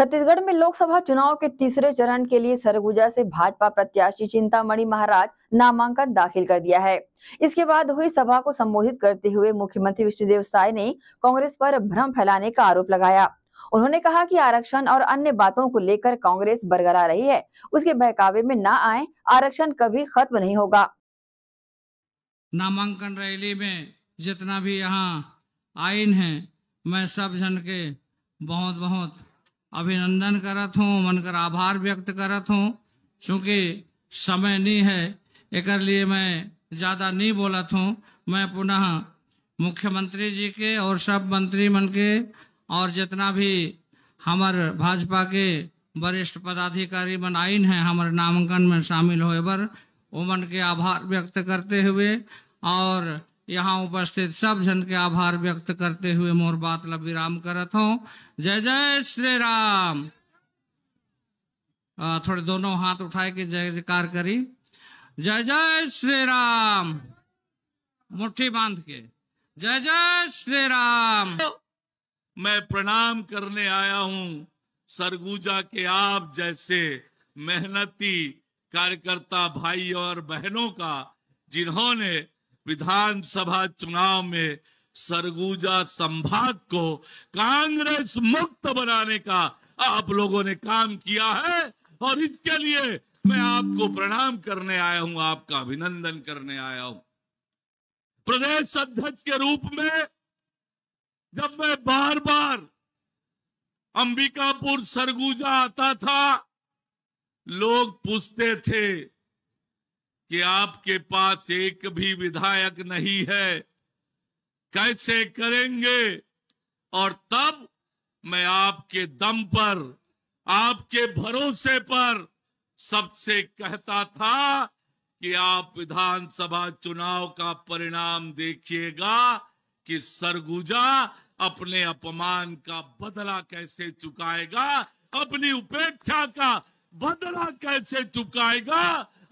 छत्तीसगढ़ में लोकसभा चुनाव के तीसरे चरण के लिए सरगुजा से भाजपा प्रत्याशी चिंतामणि महाराज नामांकन दाखिल कर दिया है इसके बाद हुई सभा को संबोधित करते हुए मुख्यमंत्री विष्णुदेव साय ने कांग्रेस पर भ्रम फैलाने का आरोप लगाया उन्होंने कहा कि आरक्षण और अन्य बातों को लेकर कांग्रेस बरगरा रही है उसके बहकावे में न आए आरक्षण कभी खत्म नहीं होगा नामांकन रैली में जितना भी यहाँ आईन है मैं सब जन के बहुत बहुत अभिनंदन करत हूँ मन कर आभार व्यक्त करत हूँ चूंकि समय नहीं है एक लिए मैं ज़्यादा नहीं बोलत हूँ मैं पुनः मुख्यमंत्री जी के और सब मंत्री मन के और जितना भी हमार भाजपा के वरिष्ठ पदाधिकारी मन आईन है हमारे नामांकन में शामिल होए मन उमन के आभार व्यक्त करते हुए और यहाँ उपस्थित सब जन के आभार व्यक्त करते हुए मोर बात विराम करत हूँ जय जय श्री राम थोड़े दोनों हाथ उठाए के जय जयकार करी जय जय श्री राम मुट्ठी बांध के जय जय श्री राम मैं प्रणाम करने आया हूँ सरगुजा के आप जैसे मेहनती कार्यकर्ता भाई और बहनों का जिन्होंने विधानसभा चुनाव में सरगुजा संभाग को कांग्रेस मुक्त बनाने का आप लोगों ने काम किया है और इसके लिए मैं आपको प्रणाम करने आया हूं आपका अभिनंदन करने आया हूं प्रदेश अध्यक्ष के रूप में जब मैं बार बार अंबिकापुर सरगुजा आता था लोग पूछते थे कि आपके पास एक भी विधायक नहीं है कैसे करेंगे और तब मैं आपके दम पर आपके भरोसे पर सबसे कहता था कि आप विधानसभा चुनाव का परिणाम देखिएगा कि सरगुजा अपने अपमान का बदला कैसे चुकाएगा अपनी उपेक्षा का बदला कैसे चुकाएगा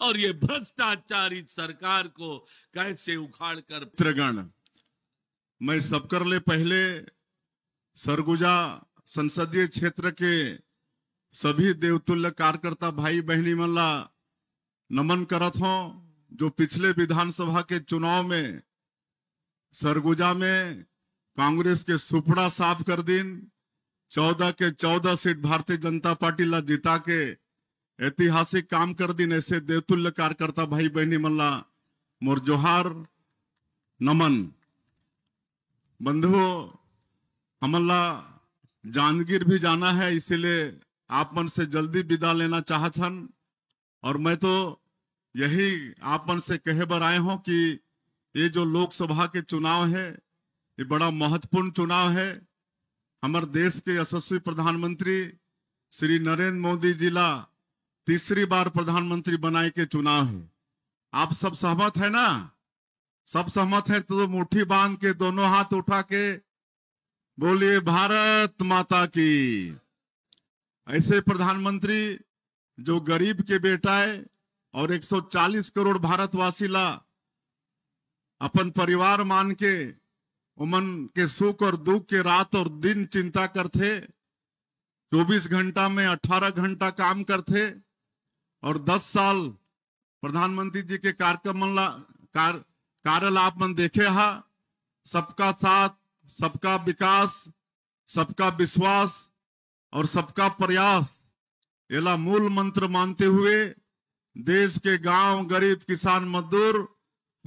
और ये भ्रष्टाचारी सरकार को कैसे उखाड़ कर त्रिगण मैं सब कर ले पहले सरगुजा संसदीय क्षेत्र के सभी देवतुल्य कार्यकर्ता भाई बहनी मल्ला नमन करत हो जो पिछले विधानसभा के चुनाव में सरगुजा में कांग्रेस के सुपड़ा साफ कर दिन चौदह के चौदह सीट भारतीय जनता पार्टी ला जीता के ऐतिहासिक काम कर दिन ऐसे देवतुल्य कार्यकर्ता भाई बहनी मल्ला मोर जोहार नमन बंधुओं हमला जानगीर भी जाना है इसीलिए आप मन से जल्दी विदा लेना हन और मैं तो यही आप मन से कहे बर आए हूं कि ये जो लोकसभा के चुनाव है ये बड़ा महत्वपूर्ण चुनाव है हमारे देश के यशस्वी प्रधानमंत्री श्री नरेंद्र मोदी जिला तीसरी बार प्रधानमंत्री बनाए के चुनाव है आप सब सहमत है ना सब सहमत है तो मुट्ठी बांध के दोनों हाथ उठा के बोलिए भारत माता की ऐसे प्रधानमंत्री जो गरीब के बेटा है और 140 करोड़ भारतवासी ला अपन परिवार मान के उमन के सुख और दुख के रात और दिन चिंता करते 24 घंटा में 18 घंटा काम करते और 10 साल प्रधानमंत्री जी के कार्यक्रम कार, कार्यल आप मन देखे हा सबका साथ सबका विकास सबका विश्वास और सबका प्रयास एला मूल मंत्र मानते हुए देश के गांव गरीब किसान मजदूर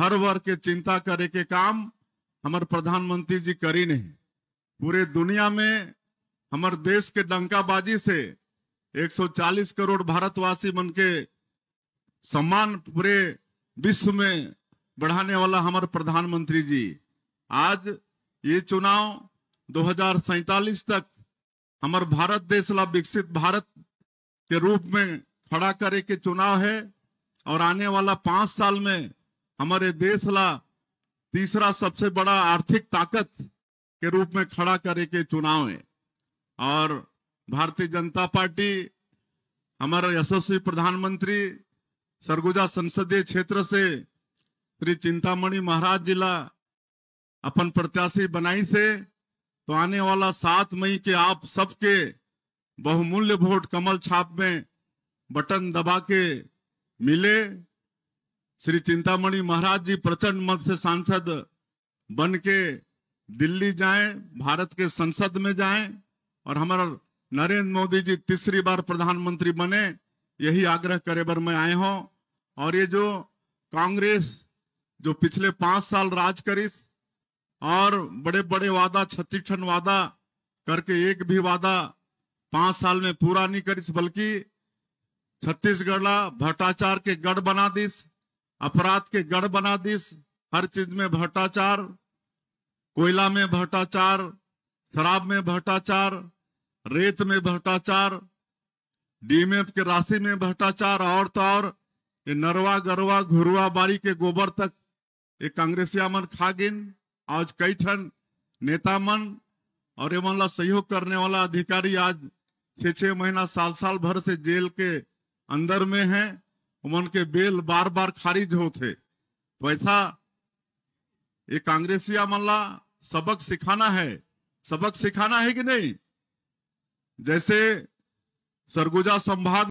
हर वर्ग के चिंता करे के काम हमारे प्रधानमंत्री जी करी नहीं पूरे दुनिया में हमारे देश के डंकाबाजी से 140 करोड़ भारतवासी बन के सम्मान पूरे विश्व में बढ़ाने वाला हमारे प्रधानमंत्री जी आज ये चुनाव दो तक हमारे भारत देश ला विकसित भारत के रूप में खड़ा करे के चुनाव है और आने वाला पांच साल में हमारे देश ला तीसरा सबसे बड़ा आर्थिक ताकत के रूप में खड़ा करे के चुनाव है और भारतीय जनता पार्टी हमारे यशस्वी प्रधानमंत्री सरगुजा संसदीय क्षेत्र से श्री चिंतामणि महाराज जिला अपन प्रत्याशी बनाई से तो आने वाला सात मई के आप सबके बहुमूल्य वोट कमल छाप में बटन दबा के मिले श्री चिंतामणि महाराज जी प्रचंड मत से सांसद बन के दिल्ली जाएं भारत के संसद में जाएं और हमारा नरेंद्र मोदी जी तीसरी बार प्रधानमंत्री बने यही आग्रह करे बर मैं आए हूँ और ये जो कांग्रेस जो पिछले पांच साल राज करी और बड़े बड़े वादा छत्तीस वादा करके एक भी वादा पांच साल में पूरा नहीं करीस बल्कि छत्तीसगढ़ भ्रष्टाचार के गढ़ बना दिस अपराध के गढ़ बना दिस हर चीज में भ्रष्टाचार कोयला में भ्रष्टाचार शराब में भ्रष्टाचार रेत में भ्रष्टाचार डीएमएफ के राशि में भ्रष्टाचार और तो और ये नरवा गरवा घुरवा बारी के गोबर तक ये कांग्रेसिया मन खा गिन आज कई ठन नेता मन और एमन ला सहयोग करने वाला अधिकारी आज छह छह महीना साल साल भर से जेल के अंदर में है उमन के बेल बार बार खारिज होते वैसा तो ये कांग्रेसिया मन सबक सिखाना है सबक सिखाना है कि नहीं जैसे सरगुजा संभाग